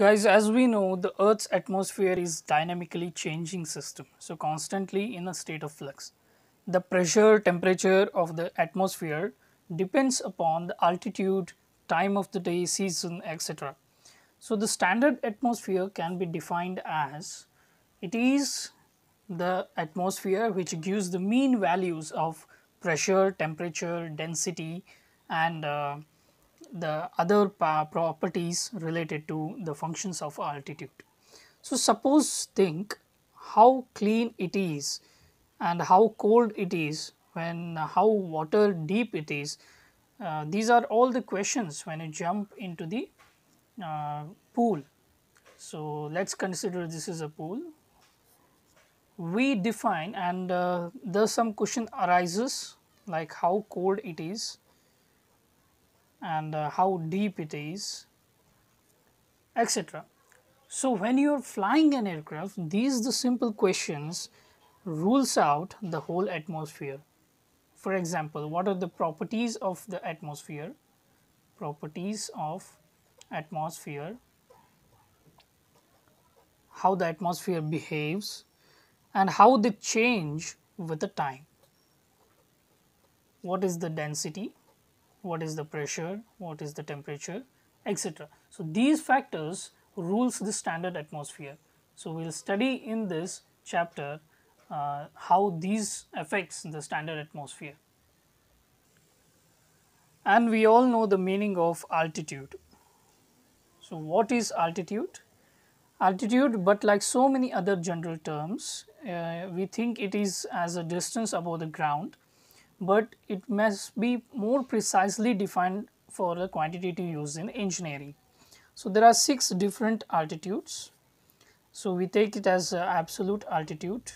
Guys, as we know, the Earth's atmosphere is dynamically changing system, so constantly in a state of flux. The pressure temperature of the atmosphere depends upon the altitude, time of the day, season, etc. So the standard atmosphere can be defined as it is the atmosphere which gives the mean values of pressure, temperature, density and uh, the other properties related to the functions of altitude. So, suppose think how clean it is and how cold it is when how water deep it is. Uh, these are all the questions when you jump into the uh, pool. So, let us consider this is a pool. We define and uh, thus some question arises like how cold it is and uh, how deep it is etc. So when you are flying an aircraft these the simple questions rules out the whole atmosphere. For example what are the properties of the atmosphere properties of atmosphere how the atmosphere behaves and how they change with the time. What is the density? what is the pressure, what is the temperature, etc. So, these factors rules the standard atmosphere. So, we will study in this chapter uh, how these affects the standard atmosphere. And we all know the meaning of altitude. So, what is altitude? Altitude, but like so many other general terms, uh, we think it is as a distance above the ground but it must be more precisely defined for the quantitative use in engineering. So there are six different altitudes. So we take it as absolute altitude,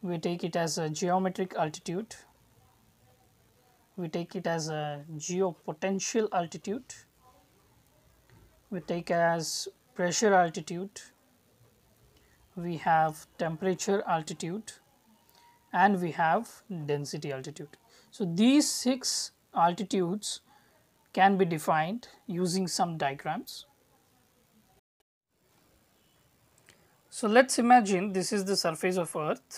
we take it as a geometric altitude, we take it as a geopotential altitude, we take as pressure altitude, we have temperature altitude, and we have density altitude. So, these 6 altitudes can be defined using some diagrams. So, let us imagine this is the surface of earth,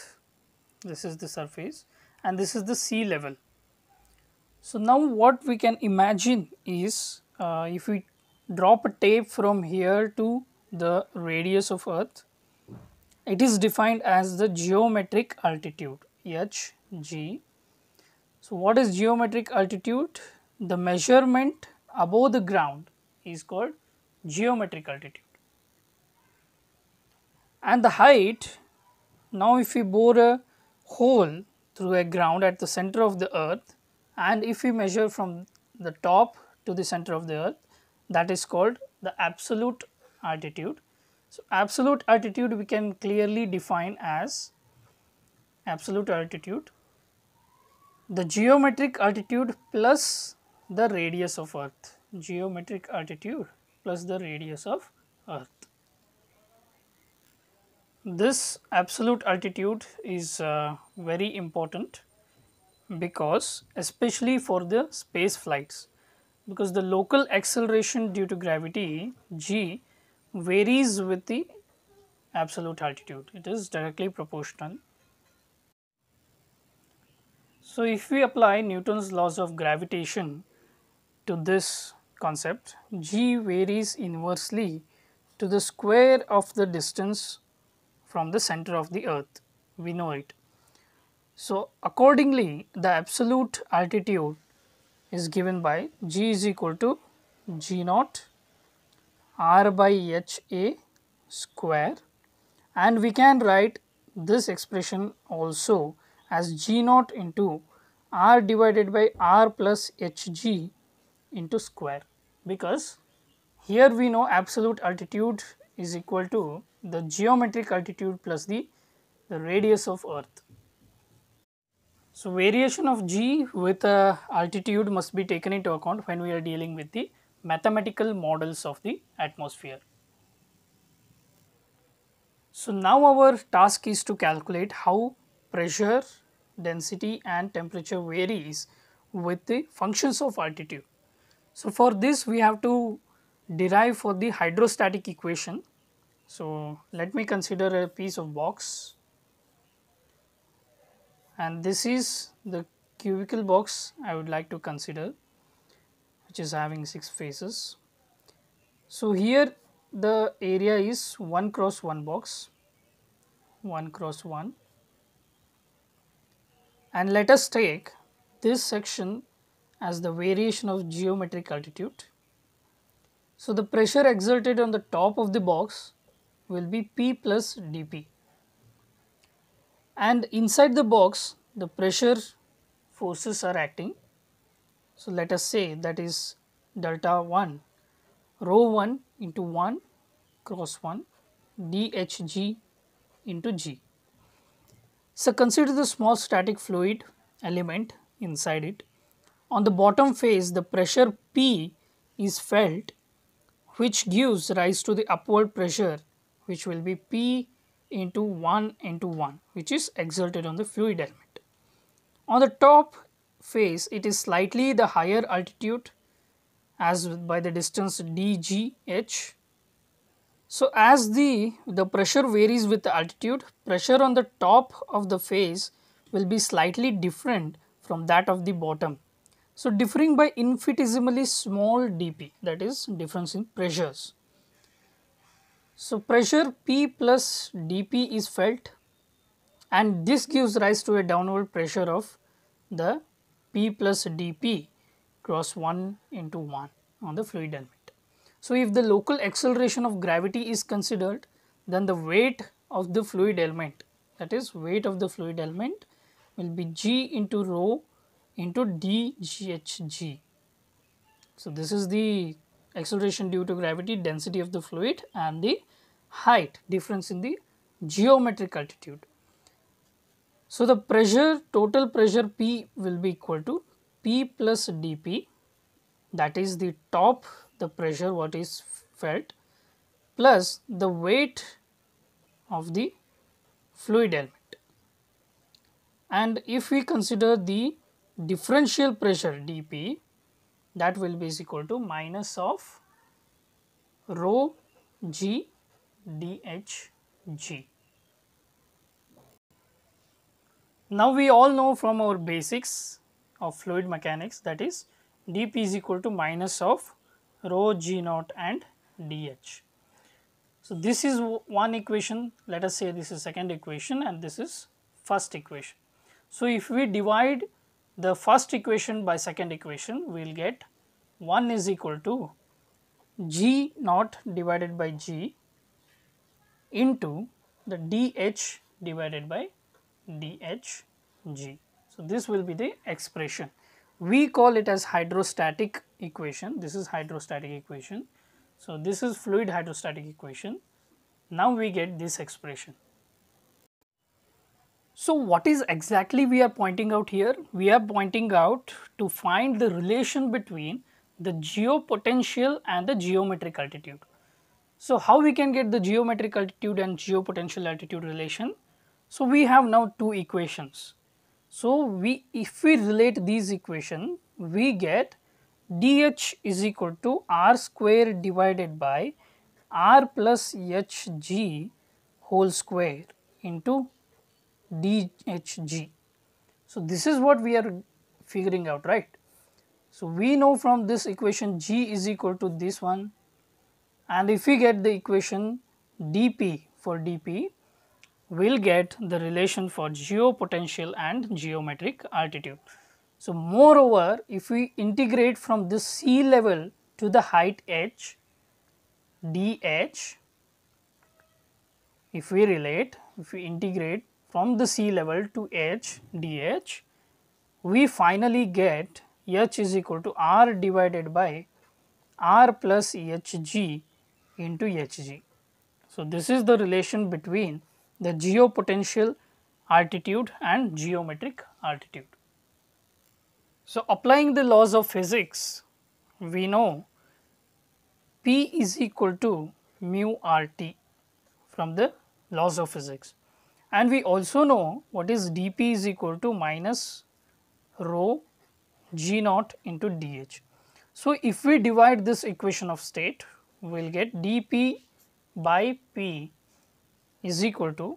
this is the surface and this is the sea level. So, now what we can imagine is uh, if we drop a tape from here to the radius of earth, it is defined as the geometric altitude H G. So, what is geometric altitude? The measurement above the ground is called geometric altitude. And the height, now if we bore a hole through a ground at the center of the earth and if we measure from the top to the center of the earth, that is called the absolute altitude. So, absolute altitude we can clearly define as absolute altitude, the geometric altitude plus the radius of earth, geometric altitude plus the radius of earth. This absolute altitude is uh, very important because especially for the space flights because the local acceleration due to gravity g varies with the absolute altitude it is directly proportional so, if we apply Newton's laws of gravitation to this concept, g varies inversely to the square of the distance from the center of the earth, we know it. So, accordingly the absolute altitude is given by g is equal to g naught r by h a square and we can write this expression also as g naught into r divided by r plus hg into square because here we know absolute altitude is equal to the geometric altitude plus the, the radius of earth. So, variation of g with uh, altitude must be taken into account when we are dealing with the mathematical models of the atmosphere. So, now our task is to calculate how pressure, density and temperature varies with the functions of altitude. So, for this we have to derive for the hydrostatic equation. So, let me consider a piece of box and this is the cubical box I would like to consider which is having 6 faces. So, here the area is 1 cross 1 box 1 cross 1 and let us take this section as the variation of geometric altitude. So, the pressure exerted on the top of the box will be P plus dP and inside the box the pressure forces are acting. So, let us say that is delta 1 rho 1 into 1 cross 1 dhg into g. So consider the small static fluid element inside it. On the bottom face, the pressure P is felt which gives rise to the upward pressure which will be P into 1 into 1 which is exerted on the fluid element. On the top face, it is slightly the higher altitude as by the distance dgh so as the, the pressure varies with the altitude, pressure on the top of the face will be slightly different from that of the bottom. So differing by infinitesimally small dp that is difference in pressures. So pressure P plus dp is felt and this gives rise to a downward pressure of the P plus dp cross 1 into 1 on the fluid element. So, if the local acceleration of gravity is considered, then the weight of the fluid element that is weight of the fluid element will be g into rho into dghg. So, this is the acceleration due to gravity, density of the fluid and the height difference in the geometric altitude. So, the pressure total pressure P will be equal to P plus dP that is the top the pressure what is felt plus the weight of the fluid element. And if we consider the differential pressure dP that will be equal to minus of rho g dh g. Now, we all know from our basics of fluid mechanics that is dP is equal to minus of rho g naught and dh. So, this is one equation let us say this is second equation and this is first equation. So, if we divide the first equation by second equation we will get 1 is equal to g naught divided by g into the dh divided by dhg. So, this will be the expression. We call it as hydrostatic equation this is hydrostatic equation so this is fluid hydrostatic equation now we get this expression so what is exactly we are pointing out here we are pointing out to find the relation between the geopotential and the geometric altitude so how we can get the geometric altitude and geopotential altitude relation so we have now two equations so we if we relate these equation we get dH is equal to R square divided by R plus HG whole square into DHG. So, this is what we are figuring out right. So, we know from this equation G is equal to this one and if we get the equation dP for dP, we will get the relation for geopotential and geometric altitude. So, moreover, if we integrate from this sea level to the height h, dh, if we relate, if we integrate from the sea level to h, dh, we finally get h is equal to r divided by r plus hg into hg. So, this is the relation between the geopotential altitude and geometric altitude. So, applying the laws of physics, we know P is equal to mu RT from the laws of physics and we also know what is dp is equal to minus rho g naught into dh. So, if we divide this equation of state, we will get dp by p is equal to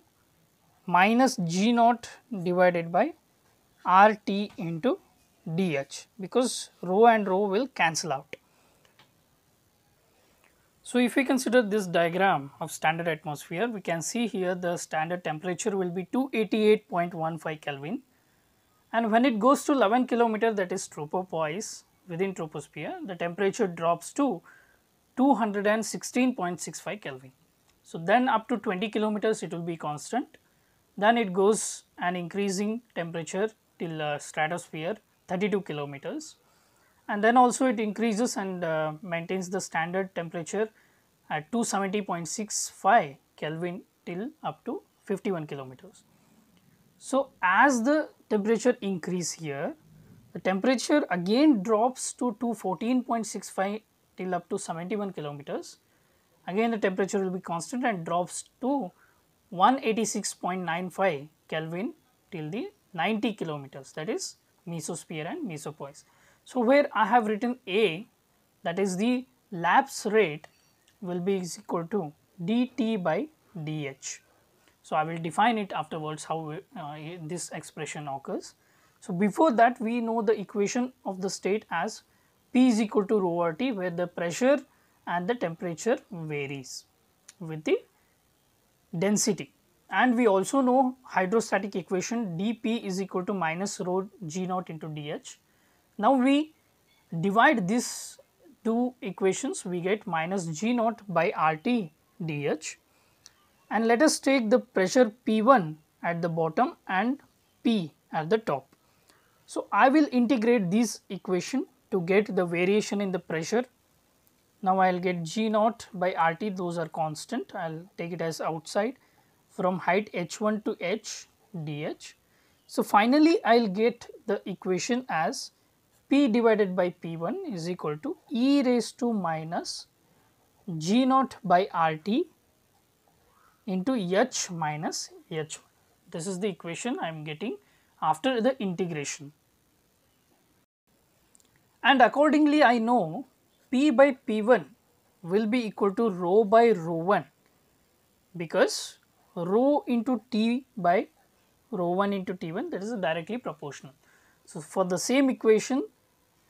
minus g naught divided by rt into dH because rho and rho will cancel out. So if we consider this diagram of standard atmosphere, we can see here the standard temperature will be 288.15 Kelvin and when it goes to 11 kilometer that is tropopause within troposphere, the temperature drops to 216.65 Kelvin. So then up to 20 kilometers it will be constant, then it goes an increasing temperature till uh, stratosphere 32 kilometers and then also it increases and uh, maintains the standard temperature at 270.65 Kelvin till up to 51 kilometers. So, as the temperature increase here, the temperature again drops to 214.65 till up to 71 kilometers. Again the temperature will be constant and drops to 186.95 Kelvin till the 90 kilometers that is mesosphere and mesopoise. So, where I have written A that is the lapse rate will be equal to dt by dh. So, I will define it afterwards how uh, this expression occurs. So, before that we know the equation of the state as P is equal to rho r t where the pressure and the temperature varies with the density and we also know hydrostatic equation dP is equal to minus rho G naught into dH. Now, we divide these two equations we get minus G naught by RT dH and let us take the pressure P1 at the bottom and P at the top. So, I will integrate this equation to get the variation in the pressure. Now, I will get G naught by RT those are constant I will take it as outside from height h1 to h dh. So, finally, I will get the equation as p divided by p1 is equal to e raised to minus g naught by rt into h minus h1. This is the equation I am getting after the integration. And accordingly, I know p by p1 will be equal to rho by rho 1 because rho into T by rho 1 into T1 that is directly proportional. So, for the same equation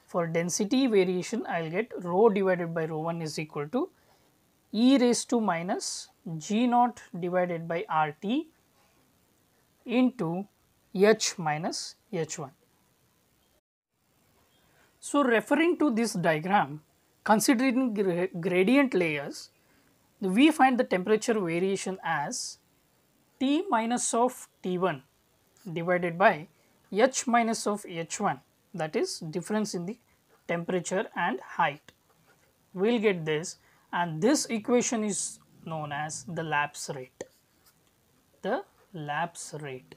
for density variation I will get rho divided by rho 1 is equal to e raised to minus g naught divided by r t into h minus h 1. So, referring to this diagram considering gra gradient layers we find the temperature variation as t minus of t1 divided by h minus of h1 that is difference in the temperature and height. We will get this and this equation is known as the lapse rate, the lapse rate.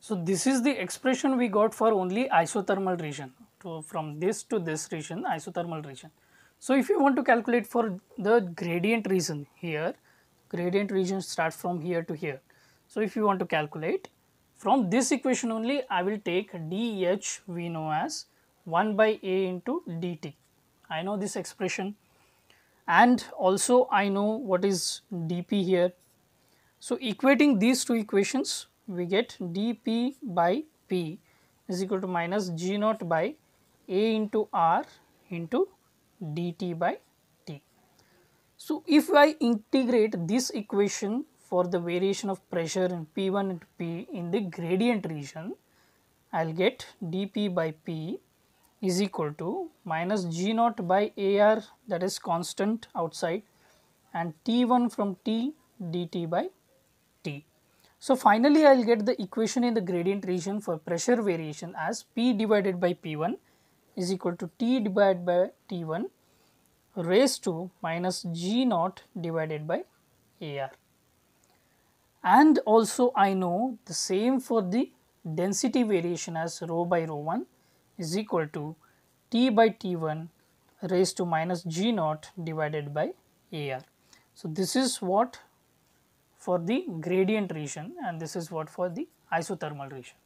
So, this is the expression we got for only isothermal region so from this to this region isothermal region. So if you want to calculate for the gradient region here, gradient region starts from here to here. So if you want to calculate from this equation only, I will take dH we know as 1 by A into dt. I know this expression and also I know what is dp here. So equating these two equations, we get dp by p is equal to minus g naught by A into R into dt by t. So, if I integrate this equation for the variation of pressure in P1 and P in the gradient region, I will get dP by P is equal to minus G naught by AR that is constant outside and T1 from T dt by T. So, finally, I will get the equation in the gradient region for pressure variation as P divided by P1 is equal to t divided by t1 raised to minus g naught divided by AR. And also I know the same for the density variation as rho by rho 1 is equal to t by t1 raised to minus g naught divided by AR. So, this is what for the gradient region and this is what for the isothermal region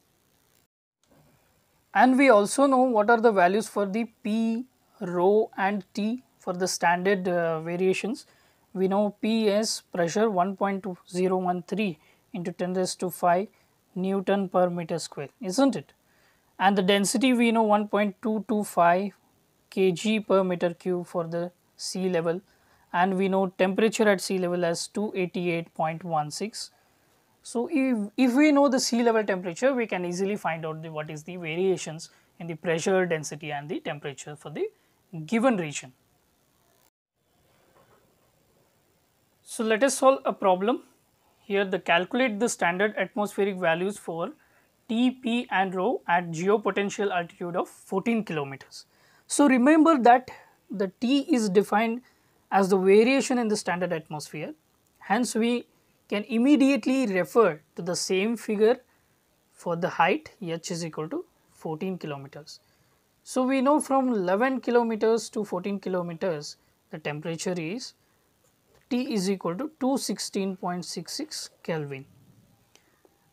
and we also know what are the values for the P, rho and T for the standard uh, variations. We know P is pressure 1.013 into 10 raised to 5 Newton per meter square, isn't it? And the density we know 1.225 kg per meter cube for the sea level and we know temperature at sea level as 288.16 so, if, if we know the sea level temperature, we can easily find out the what is the variations in the pressure, density and the temperature for the given region. So, let us solve a problem. Here the calculate the standard atmospheric values for T, P and rho at geopotential altitude of 14 kilometers. So, remember that the T is defined as the variation in the standard atmosphere. Hence, we can immediately refer to the same figure for the height h is equal to 14 kilometers. So, we know from 11 kilometers to 14 kilometers the temperature is T is equal to 216.66 Kelvin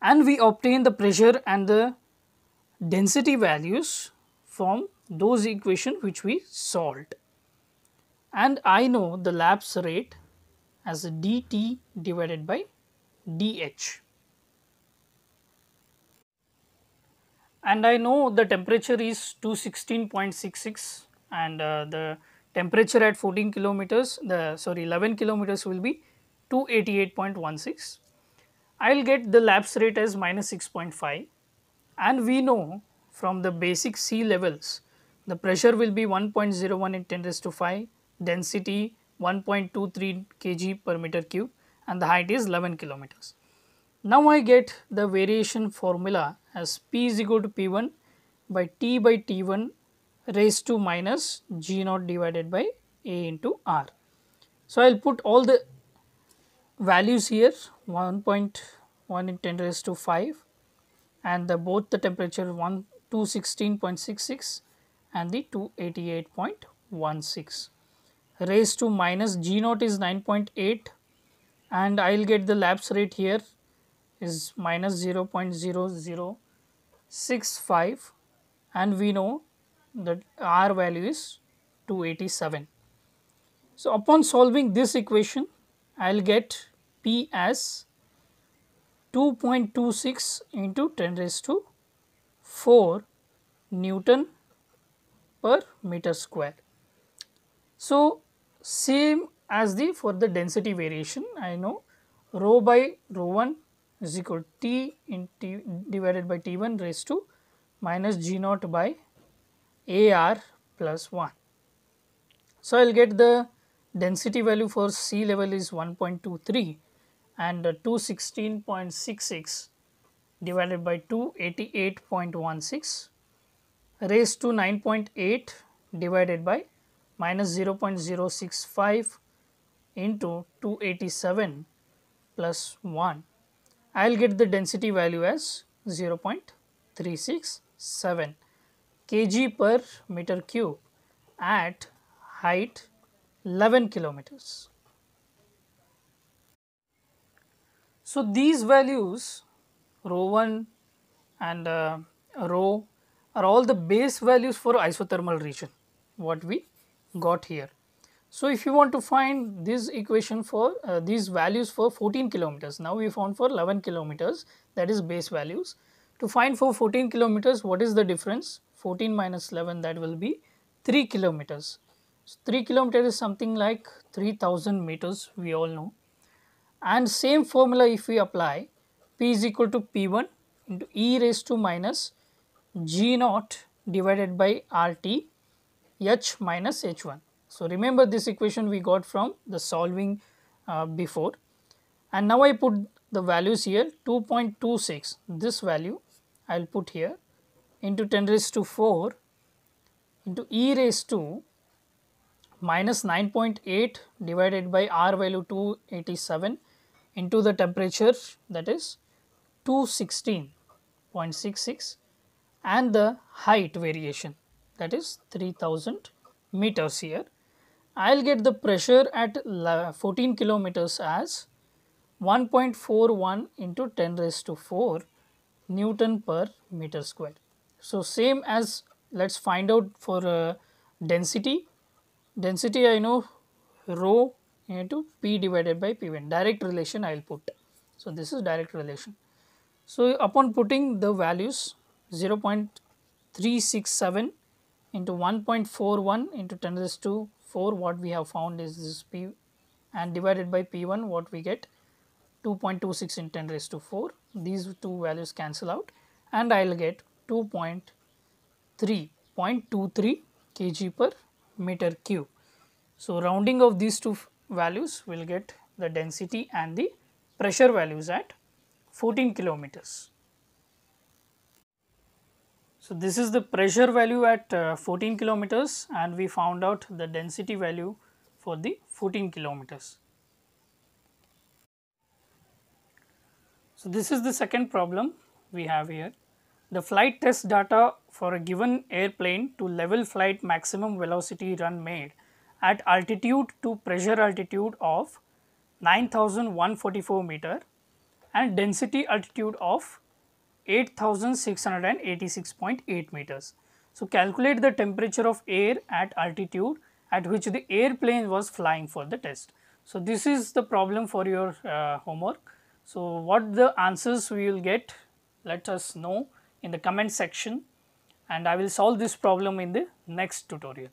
and we obtain the pressure and the density values from those equation which we solved and I know the lapse rate as dt divided by dh. And I know the temperature is 216.66 and uh, the temperature at 14 kilometers, the sorry 11 kilometers will be 288.16. I will get the lapse rate as minus 6.5 and we know from the basic sea levels the pressure will be 1.01 in 10 raised to 5, density 1.23 kg per meter cube and the height is 11 kilometers. Now I get the variation formula as P is equal to P1 by T by T1 raised to minus G naught divided by A into R. So, I will put all the values here 1.1 in 10 raised to 5 and the both the temperature 1 216.66 and the 288.16 raised to minus g naught is 9.8 and I will get the lapse rate here is minus 0 0.0065 and we know that r value is 287. So, upon solving this equation I will get P as 2.26 into 10 raised to 4 Newton per meter square. So, same as the for the density variation I know rho by rho 1 is equal to t in t divided by t 1 raised to minus g naught by a r plus 1. So, I will get the density value for sea level is 1.23 and 216.66 divided by 288.16 raised to 9.8 divided by minus 0 0.065 into 287 plus 1. I will get the density value as 0 0.367 kg per meter cube at height 11 kilometers. So, these values rho 1 and uh, rho are all the base values for isothermal region what we got here. So, if you want to find this equation for uh, these values for 14 kilometers, now we found for 11 kilometers that is base values. To find for 14 kilometers, what is the difference? 14 minus 11 that will be 3 kilometers. So, 3 kilometers is something like 3000 meters we all know and same formula if we apply P is equal to P1 into e raised to minus G naught divided by RT h minus h1. So, remember this equation we got from the solving uh, before and now I put the values here 2.26 this value I will put here into 10 raised to 4 into e raised to minus 9.8 divided by r value 287 into the temperature that is 216.66 and the height variation that is 3000 meters here. I will get the pressure at 14 kilometers as 1.41 into 10 raised to 4 Newton per meter square. So, same as let us find out for uh, density. Density I know rho into P divided by P1 direct relation I will put. So, this is direct relation. So, upon putting the values 0 0.367 into 1.41 into 10 raised to 4 what we have found is this p and divided by p1 what we get 2.26 in 10 raised to 4 these two values cancel out and I will get 2.3.23 kg per meter cube. So, rounding of these two values will get the density and the pressure values at 14 kilometers. So, this is the pressure value at uh, 14 kilometers and we found out the density value for the 14 kilometers. So, this is the second problem we have here. The flight test data for a given airplane to level flight maximum velocity run made at altitude to pressure altitude of 9144 meter and density altitude of 8686.8 meters. So calculate the temperature of air at altitude at which the airplane was flying for the test. So this is the problem for your uh, homework. So what the answers we will get let us know in the comment section and I will solve this problem in the next tutorial.